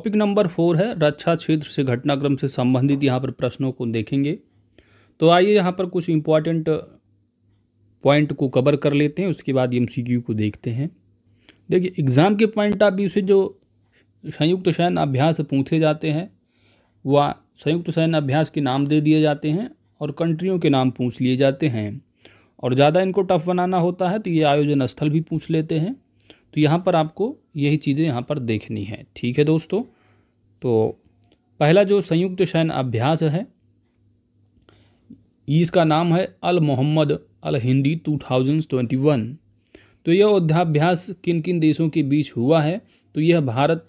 topic number four है रक्षा क्षेत्र से घटनाक्रम से संबंधित यहाँ पर प्रश्नों को देखेंगे तो आइए यहाँ पर कुछ इम्पॉर्टेंट पॉइंट को कवर कर लेते हैं उसके बाद एम को देखते हैं देखिए एग्ज़ाम के पॉइंट आप से जो संयुक्त शयन अभ्यास पूछे जाते हैं वह संयुक्त शयन अभ्यास के नाम दे दिए जाते हैं और कंट्रियों के नाम पूछ लिए जाते हैं और ज़्यादा इनको टफ बनाना होता है तो ये आयोजन स्थल भी पूछ लेते हैं तो यहाँ पर आपको यही चीज़ें यहाँ पर देखनी है ठीक है दोस्तों तो पहला जो संयुक्त शयन अभ्यास है इसका नाम है अल मोहम्मद अल हिंदी 2021 तो यह अध्याभ्यास किन किन देशों के बीच हुआ है तो यह भारत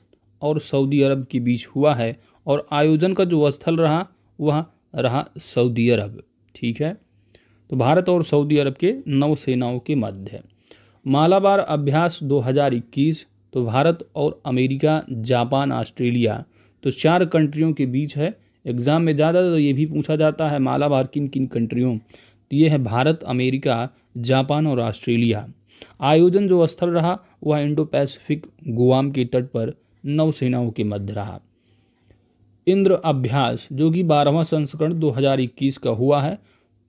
और सऊदी अरब के बीच हुआ है और आयोजन का जो स्थल रहा वह रहा सऊदी अरब ठीक है तो भारत और सऊदी अरब के नौसेनाओं के मध्य मालाबार अभ्यास 2021 तो भारत और अमेरिका जापान ऑस्ट्रेलिया तो चार कंट्रियों के बीच है एग्ज़ाम में ज़्यादा तो ये भी पूछा जाता है मालाबार किन किन कंट्रियों तो ये है भारत अमेरिका जापान और ऑस्ट्रेलिया आयोजन जो स्थल रहा वह इंडो पैसिफिक गुआम के तट पर नौसेनाओं के मध्य रहा इंद्र अभ्यास जो कि बारहवा संस्करण 2021 का हुआ है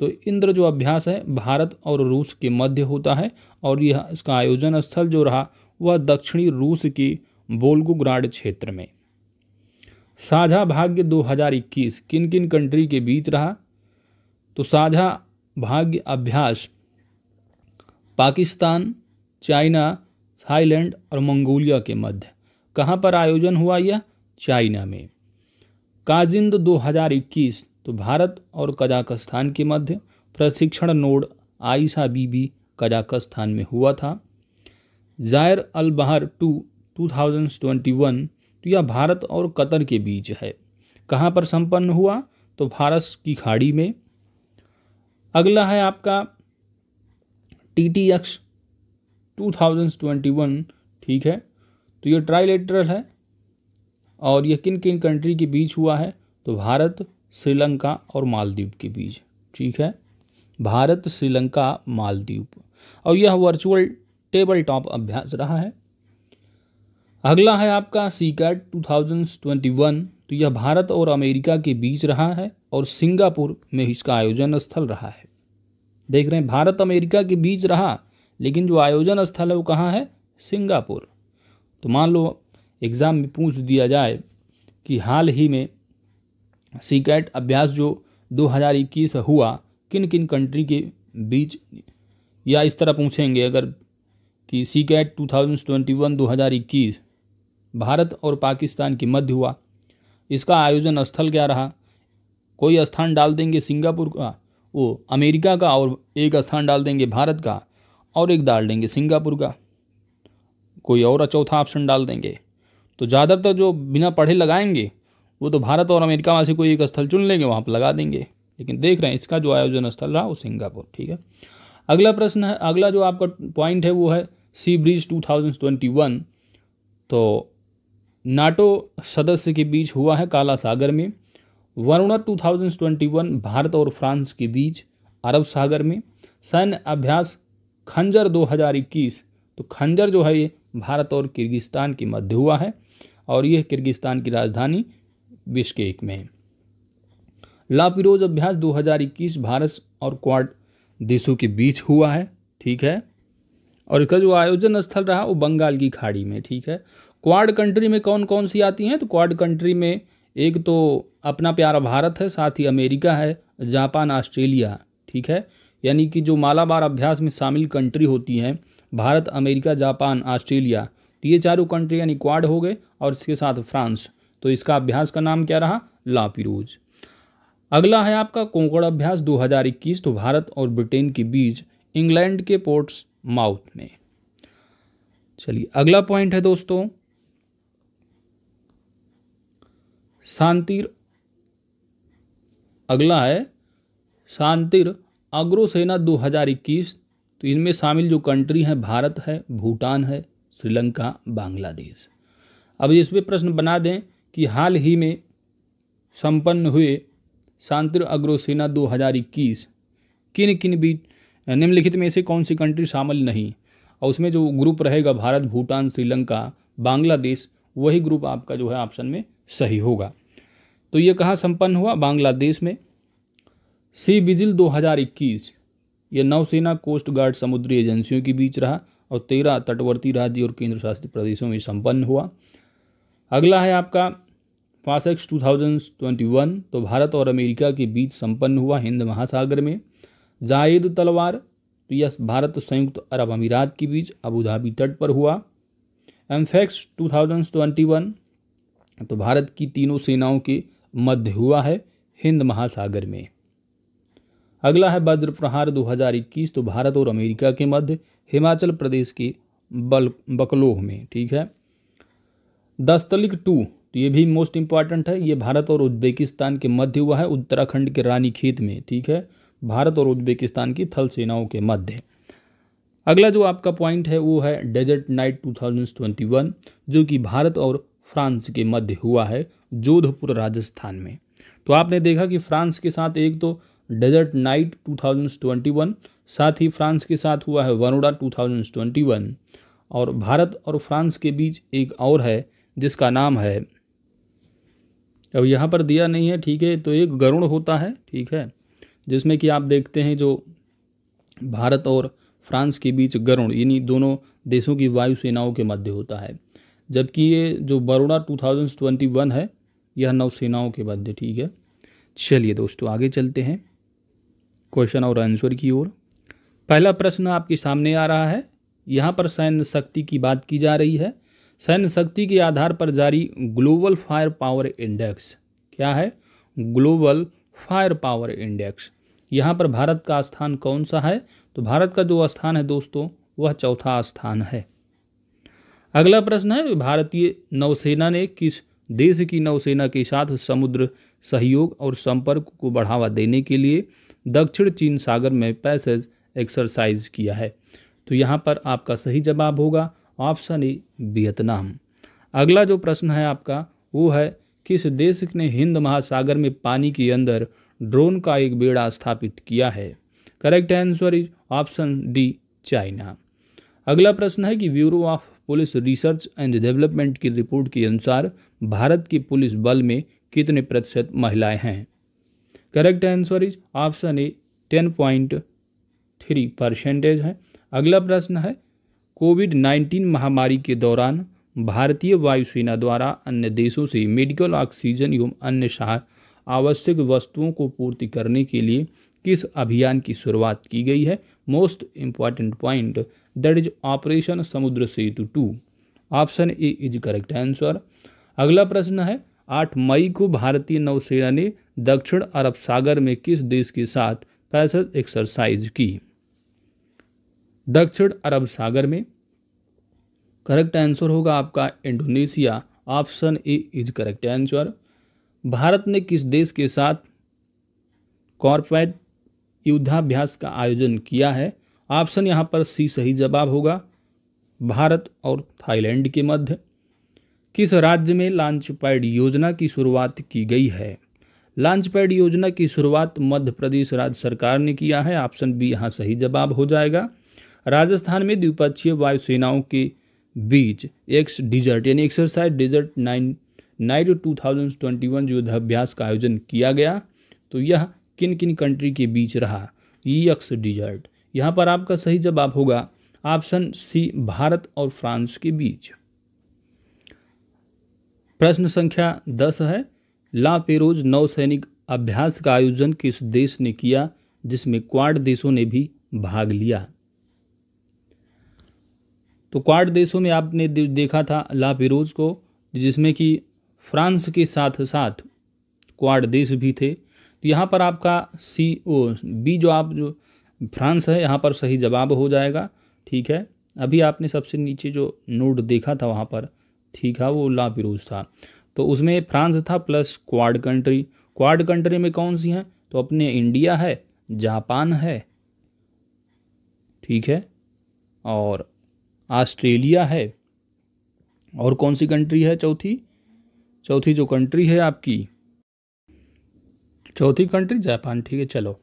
तो इंद्र जो अभ्यास है भारत और रूस के मध्य होता है और यह इसका आयोजन स्थल जो रहा वह दक्षिणी रूस की बोलगुग्राड क्षेत्र में साझा भाग्य 2021 किन किन कंट्री के बीच रहा तो साझा भाग्य अभ्यास पाकिस्तान चाइना थाईलैंड और मंगोलिया के मध्य कहाँ पर आयोजन हुआ यह चाइना में काजिंद 2021 तो भारत और कजाकिस्तान के मध्य प्रशिक्षण नोड आईसा बीबी कजाकस्तान में हुआ था जायर अल बहर टू 2021 तो यह भारत और कतर के बीच है कहाँ पर संपन्न हुआ तो फारस की खाड़ी में अगला है आपका T T X two thousand twenty one ठीक है तो यह ट्राइलेटरल है और यह किन किन कंट्री के बीच हुआ है तो भारत श्रीलंका और मालदीव के बीच ठीक है भारत श्रीलंका मालदीव और यह वर्चुअल टेबल टॉप अभ्यास रहा है अगला है आपका सी कैट टू तो यह भारत और अमेरिका के बीच रहा है और सिंगापुर में इसका आयोजन स्थल रहा है देख रहे हैं भारत अमेरिका के बीच रहा लेकिन जो आयोजन स्थल है वो कहाँ है सिंगापुर तो मान लो एग्ज़ाम में पूछ दिया जाए कि हाल ही में सी कैट अभ्यास जो 2021 हुआ किन किन कंट्री के बीच या इस तरह पूछेंगे अगर कि SEACAT two thousand Bharat और पाकिस्तान के मध्य हुआ इसका आयोजन स्थल क्या रहा कोई स्थान डाल देंगे सिंगापुर का वो अमेरिका का और एक स्थान डाल देंगे भारत का और एक डाल देंगे सिंगापुर का कोई और चौथा ऑप्शन डाल देंगे तो ज़्यादातर जो बिना पढ़े लगाएंगे वो तो भारत और अमेरिका वासी से कोई एक स्थल चुन लेंगे वहाँ पर लगा देंगे लेकिन देख रहे हैं इसका जो आयोजन स्थल रहा वो सिंगापुर ठीक है अगला प्रश्न है अगला जो आपका पॉइंट है वो है सी ब्रिज 2021 तो नाटो सदस्य के बीच हुआ है काला सागर में वरुणा 2021 भारत और फ्रांस के बीच अरब सागर में सैन्य अभ्यास खंजर 2021 तो खंजर जो है ये भारत और किर्गिस्तान के मध्य हुआ है और यह किर्गिस्तान की राजधानी बिश्केक में है लापिरोज अभ्यास 2021 भारत और क्वाड देशों के बीच हुआ है ठीक है और इसका जो आयोजन स्थल रहा वो बंगाल की खाड़ी में ठीक है क्वाड कंट्री में कौन कौन सी आती हैं तो क्वाड कंट्री में एक तो अपना प्यारा भारत है साथ ही अमेरिका है जापान ऑस्ट्रेलिया ठीक है यानी कि जो मालाबार अभ्यास में शामिल कंट्री होती हैं भारत अमेरिका जापान ऑस्ट्रेलिया तो ये चारों कंट्री यानी क्वाड हो गए और इसके साथ फ्रांस तो इसका अभ्यास का नाम क्या रहा लापिरूज अगला है आपका कोंकण अभ्यास 2021 तो भारत और ब्रिटेन के बीच इंग्लैंड के पोर्ट्स माउथ में चलिए अगला पॉइंट है दोस्तों शांतिर अगला है शांतिर अग्रोसेना 2021 तो इनमें शामिल जो कंट्री हैं भारत है भूटान है श्रीलंका बांग्लादेश अब इसमें प्रश्न बना दें कि हाल ही में संपन्न हुए शांतिर हज़ार 2021 किन किन भी निम्नलिखित में से कौन सी कंट्री शामिल नहीं और उसमें जो ग्रुप रहेगा भारत भूटान श्रीलंका बांग्लादेश वही ग्रुप आपका जो है ऑप्शन में सही होगा तो ये कहाँ संपन्न हुआ बांग्लादेश में सी विजिल 2021 यह नौसेना कोस्ट गार्ड समुद्री एजेंसियों के बीच रहा और तेरह तटवर्ती राज्य और केंद्र शासित प्रदेशों में संपन्न हुआ अगला है आपका फासेक्स 2021 तो भारत और अमेरिका के बीच संपन्न हुआ हिंद महासागर में जायद तलवार तो यह भारत संयुक्त अरब अमीरात के बीच अबूधाबी तट पर हुआ एम्फेक्स 2021 तो भारत की तीनों सेनाओं के मध्य हुआ है हिंद महासागर में अगला है वज्र प्रहार 2021 तो भारत और अमेरिका के मध्य हिमाचल प्रदेश के बल बकलोह में ठीक है दस्तलिक टू तो ये भी मोस्ट इम्पॉर्टेंट है ये भारत और उज्बेकिस्तान के मध्य हुआ है उत्तराखंड के रानी खेत में ठीक है भारत और उज्बेकिस्तान की थल सेनाओं के मध्य अगला जो आपका पॉइंट है वो है डेजर्ट नाइट 2021 जो कि भारत और फ्रांस के मध्य हुआ है जोधपुर राजस्थान में तो आपने देखा कि फ्रांस के साथ एक तो डेजर्ट नाइट 2021 साथ ही फ्रांस के साथ हुआ है वनोडा 2021 और भारत और फ्रांस के बीच एक और है जिसका नाम है अब यहाँ पर दिया नहीं है ठीक है तो एक गरुण होता है ठीक है जिसमें कि आप देखते हैं जो भारत और फ्रांस के बीच गरुण यानी दोनों देशों की वायुसेनाओं के मध्य होता है जबकि ये जो बरोड़ा 2021 है यह नौसेनाओं के मध्य ठीक है चलिए दोस्तों आगे चलते हैं क्वेश्चन और आंसर की ओर पहला प्रश्न आपके सामने आ रहा है यहाँ पर सैन्य शक्ति की बात की जा रही है सैन्य शक्ति के आधार पर जारी ग्लोबल फायर पावर इंडेक्स क्या है ग्लोबल फायर पावर इंडेक्स यहाँ पर भारत का स्थान कौन सा है तो भारत का जो स्थान है दोस्तों वह चौथा स्थान है अगला प्रश्न है भारतीय नौसेना ने किस देश की नौसेना के साथ समुद्र सहयोग और संपर्क को बढ़ावा देने के लिए दक्षिण चीन सागर में पैसेज एक्सरसाइज किया है तो यहाँ पर आपका सही जवाब होगा ऑप्शन ई वियतनाम अगला जो प्रश्न है आपका वो है किस देश ने हिंद महासागर में पानी के अंदर ड्रोन का एक बेड़ा स्थापित किया है correct answer is option D China अगला प्रश्न है कि bureau of police research and development की रिपोर्ट के अनुसार भारत के पुलिस बल में कितने प्रतिशत महिलाएं हैं correct answer is option A ten point three percentage है अगला प्रश्न है कोविड 19 महामारी के दौरान भारतीय वायुसेना द्वारा अन्य देशों से मेडिकल ऑक्सीजन एवं अन्य आवश्यक वस्तुओं को पूर्ति करने के लिए किस अभियान की शुरुआत की गई है most important point that is operation Samudra Setu two option A is correct answer अगला प्रश्न है आठ मई को भारतीय नौसेना ने दक्षिण अरब सागर में किस देश के साथ पैसल एक्सरसाइज की दक्षिण अरब सागर में करेक्ट आंसर होगा आपका Indonesia option A is correct answer Bharat ने किस देश के साथ कॉर्पोरेट युद्धाभ्यास का आयोजन किया है ऑप्शन यहाँ पर सी सही जवाब होगा भारत और थाईलैंड के मध्य किस राज्य में लॉन्च पैड योजना की शुरुआत की गई है लॉन्च पैड योजना की शुरुआत मध्य प्रदेश राज्य सरकार ने किया है ऑप्शन बी यहाँ सही जवाब हो जाएगा राजस्थान में द्विपक्षीय वायुसेनाओं के बीच एक्स डिजर्ट यानी exercise desert nine knight two thousand twenty one युद्धाभ्यास का आयोजन किया गया तो यह किन किन कंट्री के बीच रहा एक्स डिजर्ट यहाँ पर आपका सही जवाब होगा ऑप्शन सी भारत और फ्रांस के बीच प्रश्न संख्या दस है ला पेरोज नौसैनिक अभ्यास का आयोजन किस देश ने किया जिसमें क्वाड देशों ने भी भाग लिया तो क्वाड देशों में आपने देखा था ला पिरोज को जिसमें कि फ्रांस के साथ साथ क्वाड देश भी थे तो यहाँ पर आपका सी ओ बी जो आप जो फ्रांस है यहाँ पर सही जवाब हो जाएगा ठीक है अभी आपने सबसे नीचे जो नोट देखा था वहाँ पर ठीक है वो ला पिरोज था तो उसमें फ्रांस था plus quad country quad country में कौन सी हैं तो अपने इंडिया है जापान है ठीक है और ऑस्ट्रेलिया है और कौन सी कंट्री है चौथी चौथी जो कंट्री है आपकी चौथी कंट्री जापान ठीक है चलो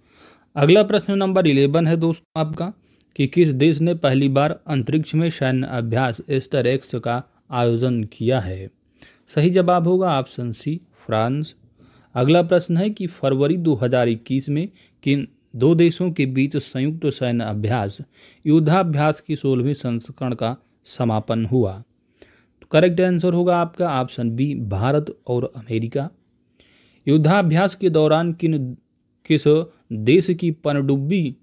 अगला प्रश्न नंबर इलेवन है दोस्तों आपका कि किस देश ने पहली बार अंतरिक्ष में सैन्य अभ्यास एस्टर एक्स का आयोजन किया है सही जवाब होगा ऑप्शन सी फ्रांस अगला प्रश्न है कि फरवरी 2021 में किन दो देशों के बीच संयुक्त सैन्य अभ्यास युद्धाभ्यास की सोलहवीं संस्करण का समापन हुआ तो करेक्ट आंसर होगा आपका ऑप्शन बी भारत और अमेरिका युद्धाभ्यास के दौरान किन किस देश की पनडुब्बी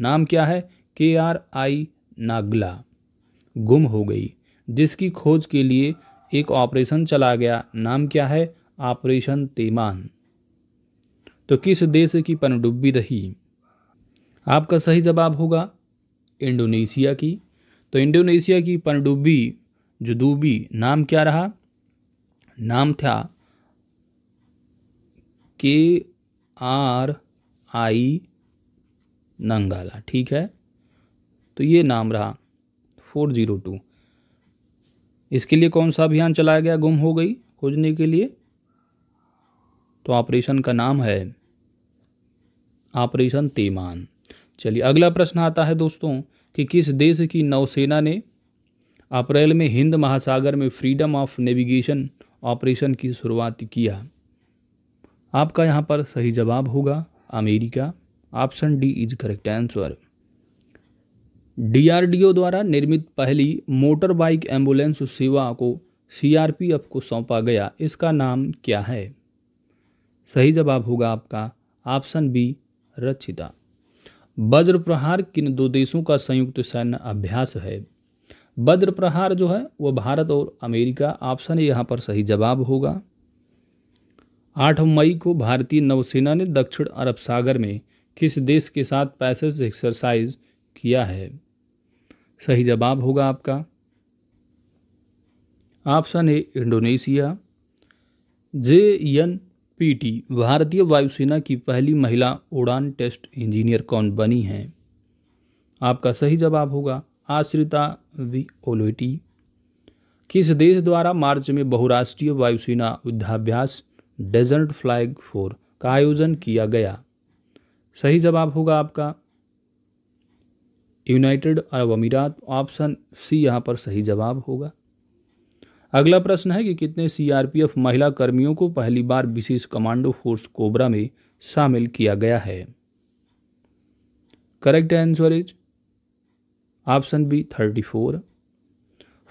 नाम क्या है के आर आई नागला गुम हो गई जिसकी खोज के लिए एक ऑपरेशन चला गया नाम क्या है ऑपरेशन तेमान तो किस देश की पनडुब्बी रही आपका सही जवाब होगा इंडोनेशिया की तो इंडोनेशिया की पनडुब्बी जुदूबी नाम क्या रहा नाम था के आर आई नंगाला ठीक है तो ये नाम रहा फोर ज़ीरो टू इसके लिए कौन सा अभियान चलाया गया गुम हो गई खोजने के लिए तो ऑपरेशन का नाम है ऑपरेशन तेमान चलिए अगला प्रश्न आता है दोस्तों कि किस देश की नौसेना ने अप्रैल में हिंद महासागर में फ्रीडम ऑफ नेविगेशन ऑपरेशन की शुरुआत किया आपका यहाँ पर सही जवाब होगा America option D is correct answer DRDO द्वारा निर्मित पहली मोटर बाइक एम्बुलेंस सेवा को सीआरपीएफ को सौंपा गया इसका नाम क्या है सही जवाब होगा आपका ऑप्शन बी रचिता वज्र प्रहार किन दो देशों का संयुक्त सैन्य अभ्यास है वज्र प्रहार जो है वह भारत और अमेरिका ऑप्शन यहाँ पर सही जवाब होगा आठ मई को भारतीय नौसेना ने दक्षिण अरब सागर में किस देश के साथ पैसेज एक्सरसाइज किया है सही जवाब होगा आपका option A Indonesia J N PT भारतीय वायुसेना की पहली महिला उड़ान टेस्ट इंजीनियर कौन बनी हैं आपका सही जवाब होगा आश्रिता वी ओलोटी किस देश द्वारा मार्च में बहुराष्ट्रीय वायुसेना युद्धाभ्यास डेजर्ट फ्लैग फोर का आयोजन किया गया सही जवाब होगा आपका यूनाइटेड अरब अमीरात ऑप्शन सी यहाँ पर सही जवाब होगा अगला प्रश्न है कि कितने सीआरपीएफ महिला कर्मियों को पहली बार विशेष कमांडो फोर्स कोबरा में शामिल किया गया है correct answer is option B thirty four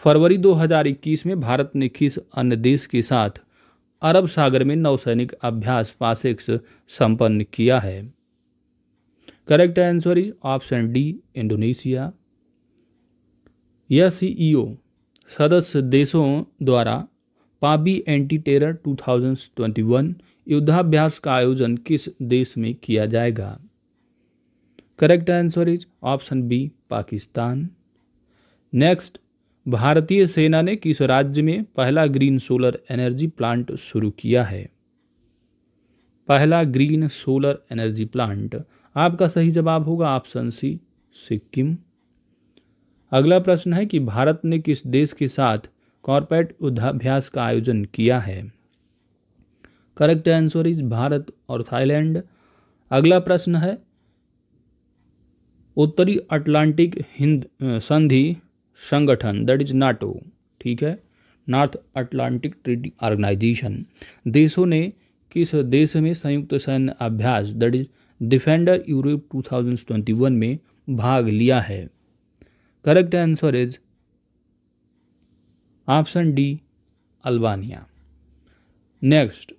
फरवरी 2021 में भारत ने किस अन्य देश के साथ अरब सागर में नौसैनिक अभ्यास पासेक्स संपन्न किया है correct answer is option D Indonesia या सीईओ सदस्य देशों द्वारा पाबी एंटी टेरर 2021 युद्धाभ्यास का आयोजन किस देश में किया जाएगा correct answer is option B Pakistan next भारतीय सेना ने किस राज्य में पहला ग्रीन सोलर एनर्जी प्लांट शुरू किया है पहला ग्रीन सोलर एनर्जी प्लांट आपका सही जवाब होगा ऑप्शन सी सिक्किम अगला प्रश्न है कि भारत ने किस देश के साथ कॉरपोरेट युद्धाभ्यास का आयोजन किया है करेक्ट आंसर इज भारत और थाईलैंड अगला प्रश्न है उत्तरी अटलांटिक हिंद संधि संगठन दैट इज नाटो ठीक है नॉर्थ अटलांटिक ट्रीटी ऑर्गेनाइजेशन देशों ने किस देश में संयुक्त सैन्य अभ्यास दैट इज डिफेंडर यूरोप 2021 में भाग लिया है correct answer is option D Albania next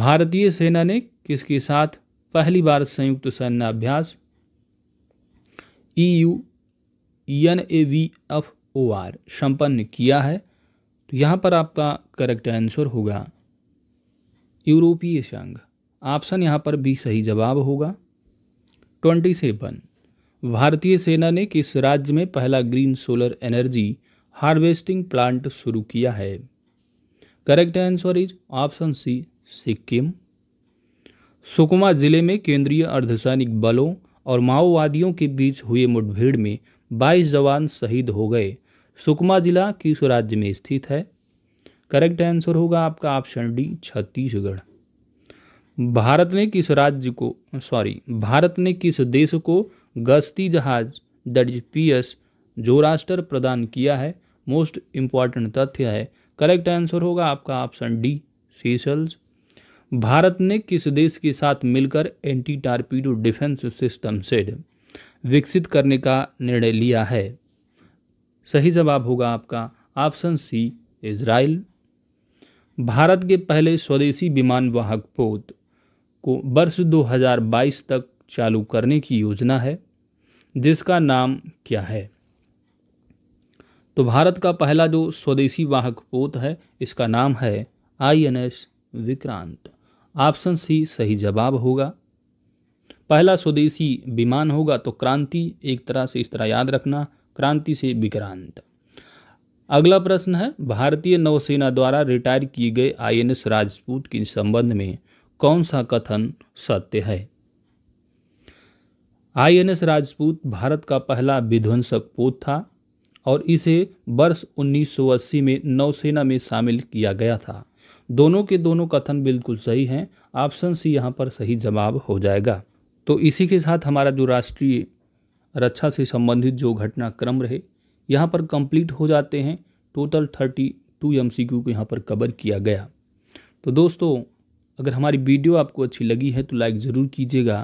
भारतीय सेना ने किसके साथ पहली बार संयुक्त सैन्य अभ्यास E U N A V F O R संपन्न किया है तो यहाँ पर आपका करेक्ट आंसर होगा यूरोपीय संघ ऑप्शन यहाँ पर भी सही जवाब होगा ट्वेंटी सेवन भारतीय सेना ने किस राज्य में पहला green solar energy harvesting plant शुरू किया है correct answer is option C Sikkim Sukma जिले में केंद्रीय अर्धसैनिक बलों और माओवादियों के बीच हुए मुठभेड़ में 22 जवान शहीद हो गए सुकमा जिला किस राज्य में स्थित है करेक्ट आंसर होगा आपका ऑप्शन डी छत्तीसगढ़ भारत ने किस राज्य को सॉरी भारत ने किस देश को गश्ती जहाज दर्ज पी एस राष्ट्र प्रदान किया है मोस्ट इम्पॉर्टेंट तथ्य है करेक्ट आंसर होगा आपका ऑप्शन डी सीशल्स भारत ने किस देश के साथ मिलकर एंटी टारपीडो डिफेंस सिस्टम सेड विकसित करने का निर्णय लिया है सही जवाब होगा आपका ऑप्शन सी इजराइल भारत के पहले स्वदेशी विमान वाहक पोत को वर्ष 2022 तक चालू करने की योजना है जिसका नाम क्या है तो भारत का पहला जो स्वदेशी वाहक पोत है इसका नाम है आईएनएस विक्रांत ऑप्शन सी सही जवाब होगा पहला स्वदेशी विमान होगा तो क्रांति एक तरह से इस तरह याद रखना क्रांति से विक्रांत अगला प्रश्न है भारतीय नौसेना द्वारा रिटायर किए गए आईएनएस राजपूत के संबंध में कौन सा कथन सत्य है आईएनएस राजपूत भारत का पहला विध्वंसक पोत था और इसे वर्ष 1980 में नौसेना में शामिल किया गया था दोनों के दोनों कथन बिल्कुल सही हैं ऑप्शन सी यहाँ पर सही जवाब हो जाएगा तो इसी के साथ हमारा जो राष्ट्रीय रक्षा से संबंधित जो घटनाक्रम रहे यहाँ पर कंप्लीट हो जाते हैं total thirty two M C Q को यहाँ पर कवर किया गया तो दोस्तों अगर हमारी वीडियो आपको अच्छी लगी है तो लाइक ज़रूर कीजिएगा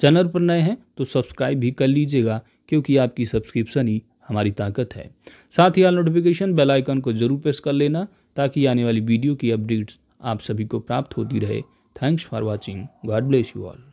चैनल पर नए हैं तो सब्सक्राइब भी कर लीजिएगा क्योंकि आपकी सब्सक्रिप्शन ही हमारी ताकत है साथ ही आल नोटिफिकेशन बेल आइकन को ज़रूर प्रेस कर लेना ताकि आने वाली वीडियो की अपडेट्स आप सभी को प्राप्त होती रहे thanks for watching God bless you all